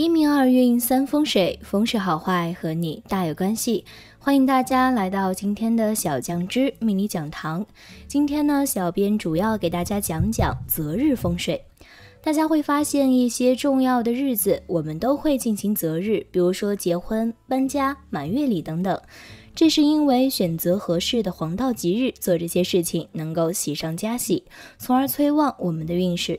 一命二运三风水，风水好坏和你大有关系。欢迎大家来到今天的小酱汁命理讲堂。今天呢，小编主要给大家讲讲择日风水。大家会发现，一些重要的日子，我们都会进行择日，比如说结婚、搬家、满月礼等等。这是因为选择合适的黄道吉日做这些事情，能够喜上加喜，从而催旺我们的运势。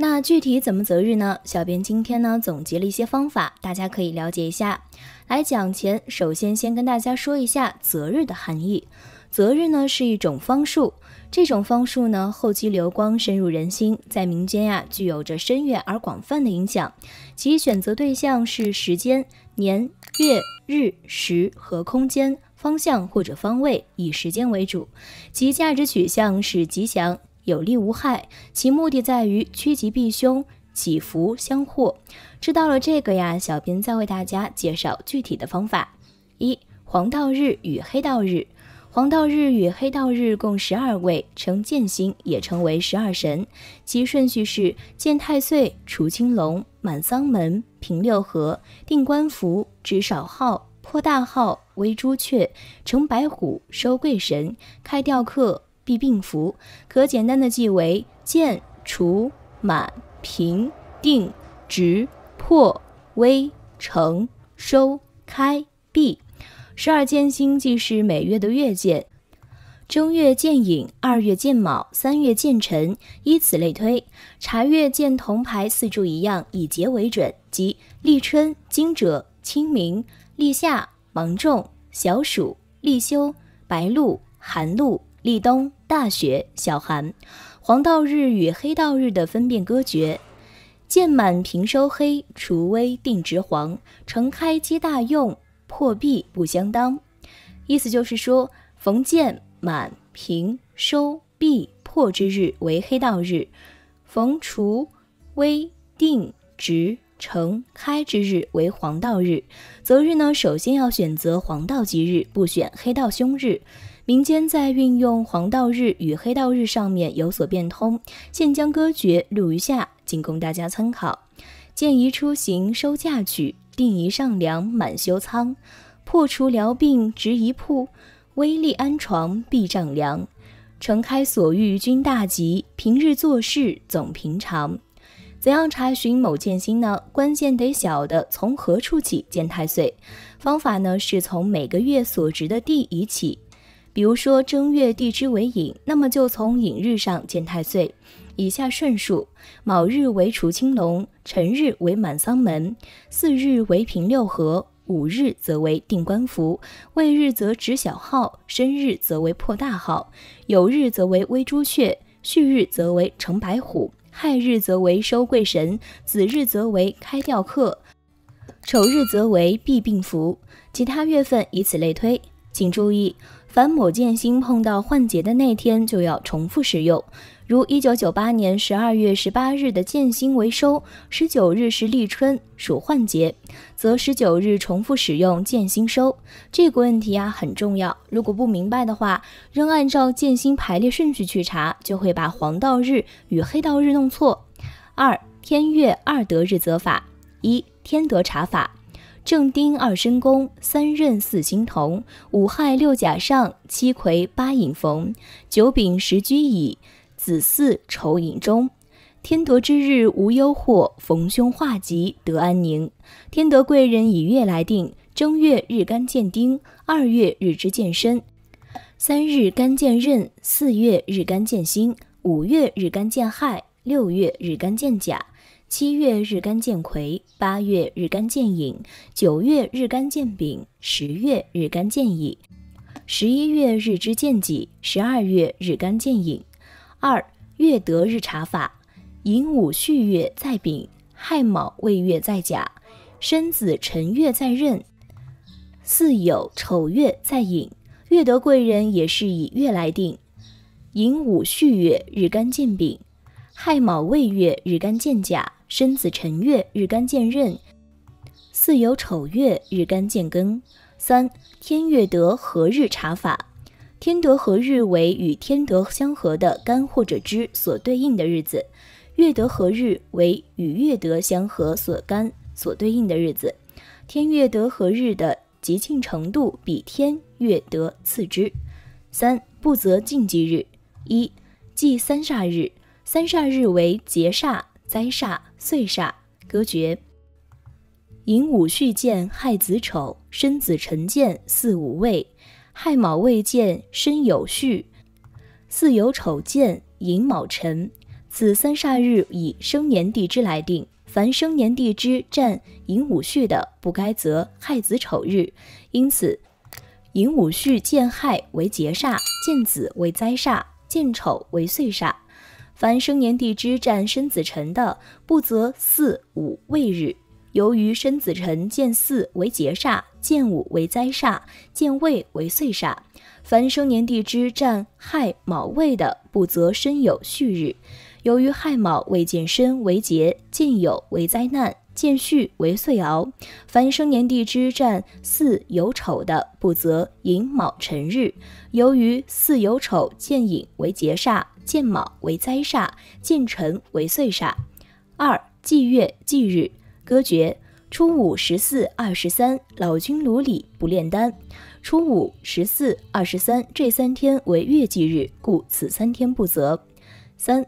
那具体怎么择日呢？小编今天呢总结了一些方法，大家可以了解一下。来讲前，首先先跟大家说一下择日的含义。择日呢是一种方术，这种方术呢后期流光深入人心，在民间呀具有着深远而广泛的影响。其选择对象是时间、年、月、日、时和空间方向或者方位，以时间为主。其价值取向是吉祥。有利无害，其目的在于趋吉避凶，祈福相祸。知道了这个呀，小编再为大家介绍具体的方法。一黄道日与黑道日，黄道日与黑道日共十二位，称建星，也称为十二神。其顺序是见太岁、除青龙、满桑门、平六合、定官符、执少号、破大号、威朱雀、成白虎、收贵神、开吊客。必病符，可简单的记为见除满平定直破微、成收开闭。十二建星即是每月的月见，正月见寅，二月见卯，三月见辰，以此类推。查月见铜牌四柱一样，以节为准，即立春、惊蛰、清明、立夏、芒种、小暑、立秋、白露、寒露。立冬大雪小寒，黄道日与黑道日的分辨歌诀：见满平收黑，除危定值黄，成开皆大用，破壁不相当。意思就是说，逢见满平收壁破之日为黑道日，逢除危定值成开之日为黄道日。择日呢，首先要选择黄道吉日，不选黑道凶日。民间在运用黄道日与黑道日上面有所变通，现将歌诀录于下，仅供大家参考：建宜出行收嫁娶，定一上梁满修仓，破除疗病执一铺，威力安床避丈量，程开所欲君大吉，平日做事总平常。怎样查询某建心呢？关键得晓得从何处起见太岁。方法呢是从每个月所值的地乙起。比如说正月地支为寅，那么就从寅日上见太岁。以下顺数：卯日为除青龙，辰日为满桑门，巳日为平六合，午日则为定官符，未日则值小号，申日则为破大号，酉日则为微朱雀，戌日则为成白虎，亥日则为收贵神，子日则为开吊客，丑日则为避病符。其他月份以此类推，请注意。凡某剑星碰到换节的那天，就要重复使用。如一九九八年十二月十八日的建星为收，十九日是立春属换节，则十九日重复使用建星收。这个问题啊很重要，如果不明白的话，仍按照建星排列顺序去查，就会把黄道日与黑道日弄错。二天月二德日则法，一天德查法。正丁二申宫，三壬四辛同，五亥六甲上，七魁八隐逢，九丙十居乙，子巳丑寅中。天德之日无忧祸，逢凶化吉得安宁。天德贵人以月来定，正月日干见丁，二月日支见身，三日干见壬，四月日干见辛，五月日干见亥，六月日干见甲。七月日干见癸，八月日干见影，九月日干见丙，十月日干见乙，十一月日之见己，十二月日干见影。二月得日查法，寅午戌月在丙，亥卯未月在甲，申子辰月在壬，巳酉丑月在寅。月得贵人也是以月来定，寅午戌月日干见丙，亥卯未月日干见甲。身子辰月日干见刃，巳酉丑月日干见庚。三天月德何日查法？天德何日为与天德相合的干或者支所对应的日子？月德何日为与月德相合所干所对应的日子？天月德何日的吉庆程度比天月德次之。三不择禁忌日：一忌三煞日，三煞日为劫煞。灾煞、岁煞、隔绝。寅午戌见亥子丑，申子辰见巳午未，亥卯未见申酉戌，巳酉丑见寅卯辰。此三煞日以生年地支来定，凡生年地支占寅午戌的，不该择亥子丑日。因此，寅午戌见亥为劫煞，见子为灾煞，见丑为岁煞。凡生年地支占申子辰的，不择四五未日。由于申子辰见巳为劫煞，见午为灾煞，见未为岁煞。凡生年地支占亥卯未的，不择申酉戌日。由于亥卯未见申为劫，见酉为灾难。见戌为岁爻，凡生年地支占巳有丑的，不择寅卯辰日。由于巳有丑，见寅为劫煞，见卯为灾煞，见辰为岁煞。二忌月忌日歌诀：初五、十四、二十三，老君炉里不炼丹。初五、十四、二十三这三天为月忌日，故此三天不择。三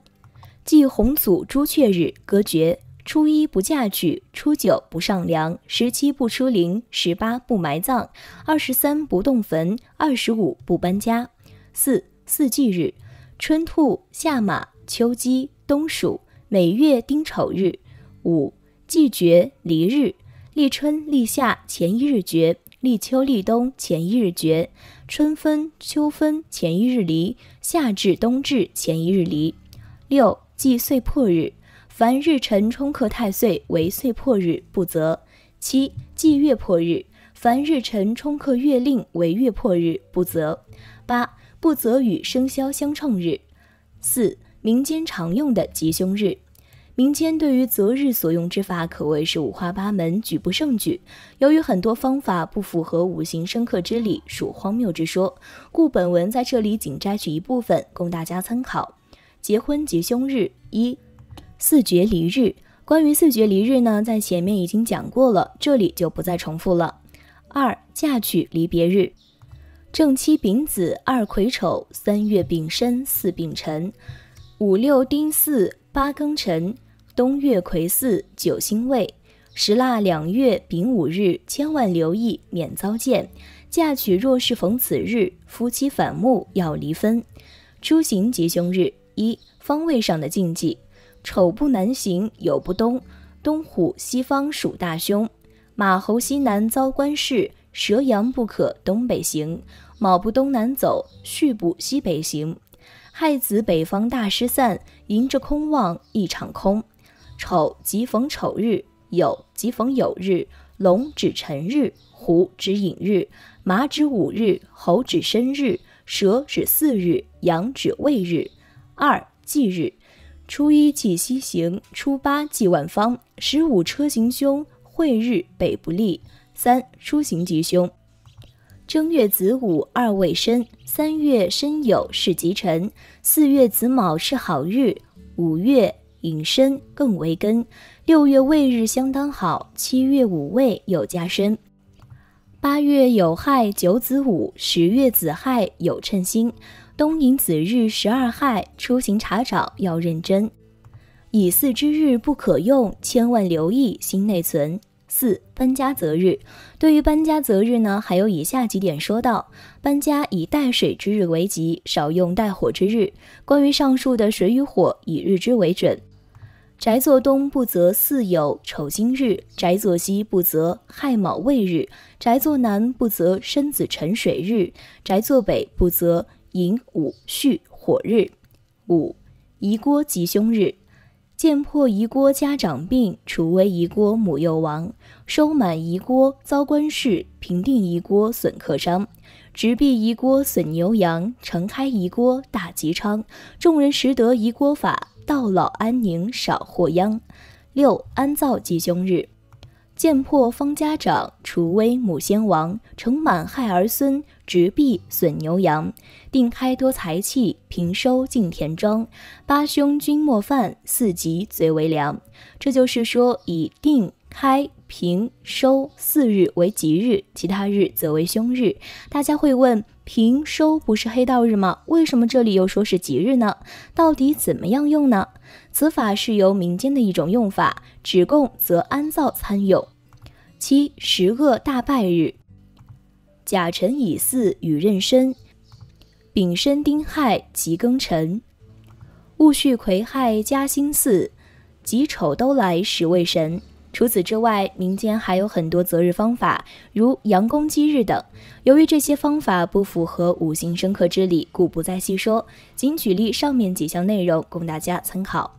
祭红祖朱雀日歌诀。初一不嫁娶，初九不上梁，十七不出林，十八不埋葬，二十三不动坟，二十五不搬家。四四季日：春兔、夏马、秋鸡、冬鼠。每月丁丑日。五季绝离日：立春、立夏前一日绝，立秋、立冬前一日绝，春分、秋分前一日离，夏至、冬至前一日离。六季岁破日。凡日辰冲克太岁，为岁破日，不责。七、忌月破日。凡日辰冲克月令，为月破日，不责。八、不择与生肖相冲日。四、民间常用的吉凶日。民间对于择日所用之法可谓是五花八门，举不胜举。由于很多方法不符合五行生克之理，属荒谬之说，故本文在这里仅摘取一部分供大家参考。结婚吉凶日一。四绝离日，关于四绝离日呢，在前面已经讲过了，这里就不再重复了。二嫁娶离别日，正七丙子二癸丑，三月丙申四丙辰，五六丁巳八庚辰，冬月癸巳九辛未，十腊两月丙午日，千万留意免遭见。嫁娶若是逢此日，夫妻反目要离分。出行吉凶日，一方位上的禁忌。丑不南行，酉不东，东虎西方属大凶；马猴西南遭官事，蛇羊不可东北行；卯不东南走，戌不西北行；亥子北方大失散，迎着空望一场空。丑即逢丑日，酉即逢酉日，龙指辰日，虎指寅日，马指午日，猴指申日，蛇指巳日，羊指未日，二忌日。初一忌西行，初八忌万方，十五车行凶，晦日北不利。三出行吉凶：正月子午二未申，三月申酉是吉辰，四月子卯是好日，五月寅申更为根，六月未日相当好，七月午未有加申。八月有亥，九子午，十月子亥有称心。东寅子日十二亥出行查找要认真。已巳之日不可用，千万留意心内存。四搬家择日，对于搬家择日呢，还有以下几点说到：搬家以带水之日为吉，少用带火之日。关于上述的水与火，以日之为准。宅坐东不择巳酉丑今日，宅坐西不择亥卯未日，宅坐南不择申子辰水日，宅坐北不择。寅午戌火日，五移锅吉凶日：见破移锅家长病，除危移锅母幼亡，收满移锅遭官事，平定移锅损客商，直壁移锅损牛羊，成开移锅大吉昌。众人识得移锅法，到老安宁少祸殃。六安灶吉凶日。剑破方家长，除危母先亡。成满害儿孙，执臂损牛羊。定开多财气，平收进田庄。八凶君莫犯，四吉最为良。这就是说，以定、开、平、收四日为吉日，其他日则为凶日。大家会问。平收不是黑道日吗？为什么这里又说是吉日呢？到底怎么样用呢？此法是由民间的一种用法，只供则安造参用。七十恶大败日，甲辰乙巳与壬申，丙申丁亥及庚辰，戊戌癸亥加辛巳，己丑都来时未神。除此之外，民间还有很多择日方法，如阳公鸡日等。由于这些方法不符合五行生克之理，故不再细说，仅举例上面几项内容供大家参考。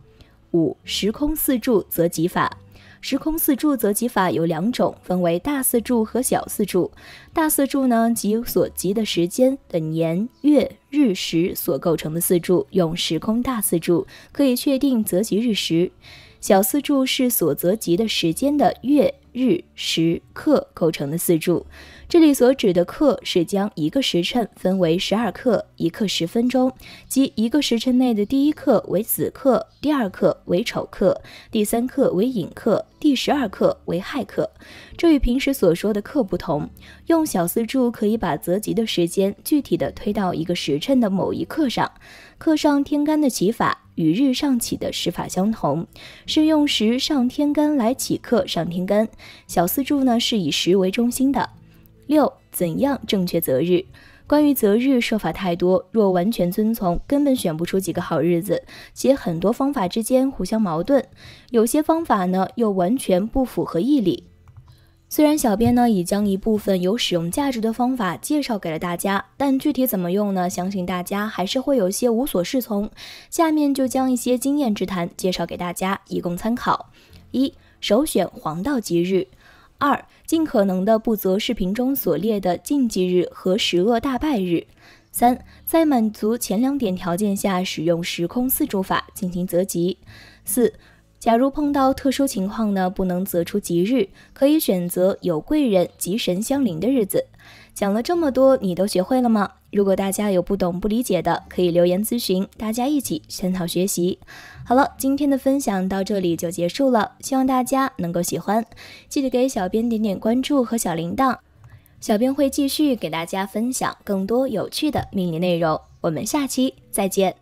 五时空四柱择吉法，时空四柱择吉法有两种，分为大四柱和小四柱。大四柱呢，即所及的时间的年月日时所构成的四柱，用时空大四柱可以确定择吉日时。小四柱是所择吉的时间的月、日、时、刻构成的四柱。这里所指的刻是将一个时辰分为十二刻，一刻十分钟，即一个时辰内的第一刻为子刻，第二刻为丑刻，第三刻为寅刻，第十二刻为亥刻。这与平时所说的刻不同。用小四柱可以把择吉的时间具体的推到一个时辰的某一刻上。刻上天干的起法与日上起的时法相同，是用时上天干来起刻上天干。小四柱呢是以时为中心的。六，怎样正确择日？关于择日设法太多，若完全遵从，根本选不出几个好日子，且很多方法之间互相矛盾，有些方法呢又完全不符合义理。虽然小编呢已将一部分有使用价值的方法介绍给了大家，但具体怎么用呢？相信大家还是会有些无所适从。下面就将一些经验之谈介绍给大家，以供参考。一，首选黄道吉日。二、尽可能的不择视频中所列的禁忌日和十恶大败日。三、在满足前两点条件下，使用时空四柱法进行择吉。四、假如碰到特殊情况呢，不能择出吉日，可以选择有贵人、吉神相邻的日子。讲了这么多，你都学会了吗？如果大家有不懂不理解的，可以留言咨询，大家一起探讨学习。好了，今天的分享到这里就结束了，希望大家能够喜欢，记得给小编点点关注和小铃铛，小编会继续给大家分享更多有趣的命理内容。我们下期再见。